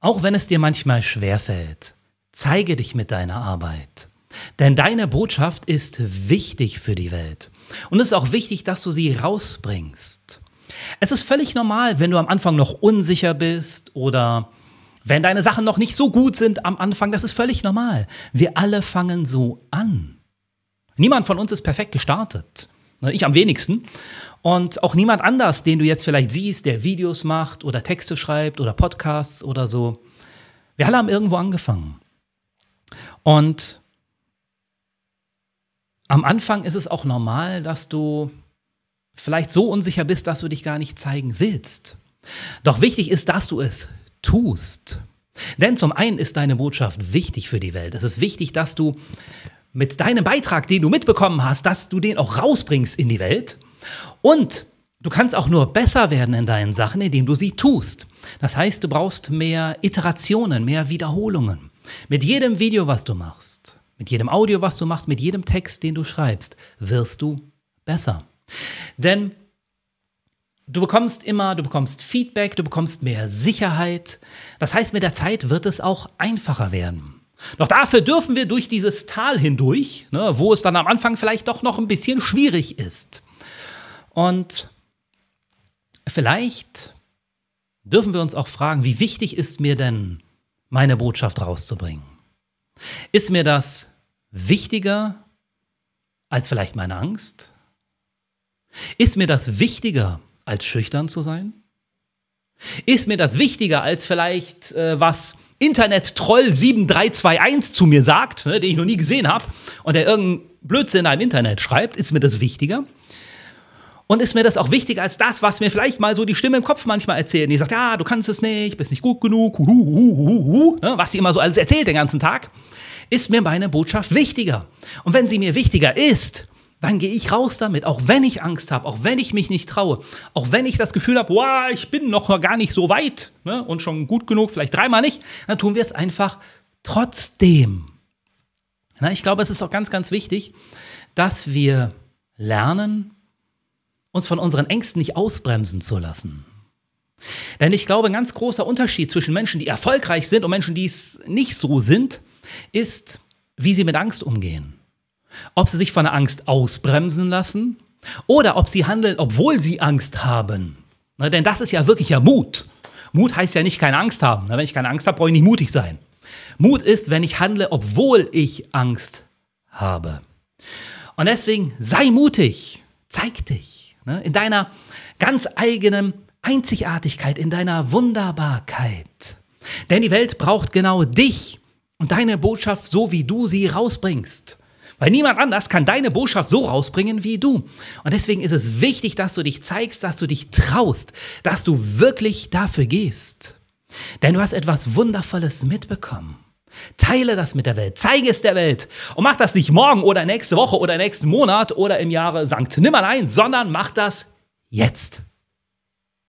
Auch wenn es dir manchmal schwerfällt, zeige dich mit deiner Arbeit. Denn deine Botschaft ist wichtig für die Welt. Und es ist auch wichtig, dass du sie rausbringst. Es ist völlig normal, wenn du am Anfang noch unsicher bist oder wenn deine Sachen noch nicht so gut sind am Anfang. Das ist völlig normal. Wir alle fangen so an. Niemand von uns ist perfekt gestartet. Ne, ich am wenigsten. Und auch niemand anders, den du jetzt vielleicht siehst, der Videos macht oder Texte schreibt oder Podcasts oder so. Wir alle haben irgendwo angefangen. Und am Anfang ist es auch normal, dass du vielleicht so unsicher bist, dass du dich gar nicht zeigen willst. Doch wichtig ist, dass du es tust. Denn zum einen ist deine Botschaft wichtig für die Welt. Es ist wichtig, dass du mit deinem Beitrag, den du mitbekommen hast, dass du den auch rausbringst in die Welt. Und du kannst auch nur besser werden in deinen Sachen, indem du sie tust. Das heißt, du brauchst mehr Iterationen, mehr Wiederholungen. Mit jedem Video, was du machst, mit jedem Audio, was du machst, mit jedem Text, den du schreibst, wirst du besser. Denn du bekommst immer, du bekommst Feedback, du bekommst mehr Sicherheit. Das heißt, mit der Zeit wird es auch einfacher werden. Doch dafür dürfen wir durch dieses Tal hindurch, ne, wo es dann am Anfang vielleicht doch noch ein bisschen schwierig ist. Und vielleicht dürfen wir uns auch fragen, wie wichtig ist mir denn, meine Botschaft rauszubringen? Ist mir das wichtiger als vielleicht meine Angst? Ist mir das wichtiger als schüchtern zu sein? Ist mir das wichtiger als vielleicht äh, was Internet-Troll 7321 zu mir sagt, ne, den ich noch nie gesehen habe, und der irgendeinen Blödsinn im Internet schreibt, ist mir das wichtiger. Und ist mir das auch wichtiger als das, was mir vielleicht mal so die Stimme im Kopf manchmal erzählt. Die sagt, ja, du kannst es nicht, bist nicht gut genug, huhuhuhu, ne, was sie immer so alles erzählt den ganzen Tag, ist mir meine Botschaft wichtiger. Und wenn sie mir wichtiger ist, dann gehe ich raus damit, auch wenn ich Angst habe, auch wenn ich mich nicht traue, auch wenn ich das Gefühl habe, wow, ich bin noch gar nicht so weit ne, und schon gut genug, vielleicht dreimal nicht, dann tun wir es einfach trotzdem. Na, ich glaube, es ist auch ganz, ganz wichtig, dass wir lernen, uns von unseren Ängsten nicht ausbremsen zu lassen. Denn ich glaube, ein ganz großer Unterschied zwischen Menschen, die erfolgreich sind und Menschen, die es nicht so sind, ist, wie sie mit Angst umgehen. Ob sie sich von der Angst ausbremsen lassen oder ob sie handeln, obwohl sie Angst haben. Ne, denn das ist ja wirklich ja Mut. Mut heißt ja nicht keine Angst haben. Ne, wenn ich keine Angst habe, brauche ich nicht mutig sein. Mut ist, wenn ich handle, obwohl ich Angst habe. Und deswegen sei mutig, zeig dich ne, in deiner ganz eigenen Einzigartigkeit, in deiner Wunderbarkeit. Denn die Welt braucht genau dich und deine Botschaft, so wie du sie rausbringst. Weil niemand anders kann deine Botschaft so rausbringen wie du. Und deswegen ist es wichtig, dass du dich zeigst, dass du dich traust, dass du wirklich dafür gehst. Denn du hast etwas Wundervolles mitbekommen. Teile das mit der Welt, zeige es der Welt und mach das nicht morgen oder nächste Woche oder nächsten Monat oder im Jahre Sankt Nimmerlein, sondern mach das jetzt.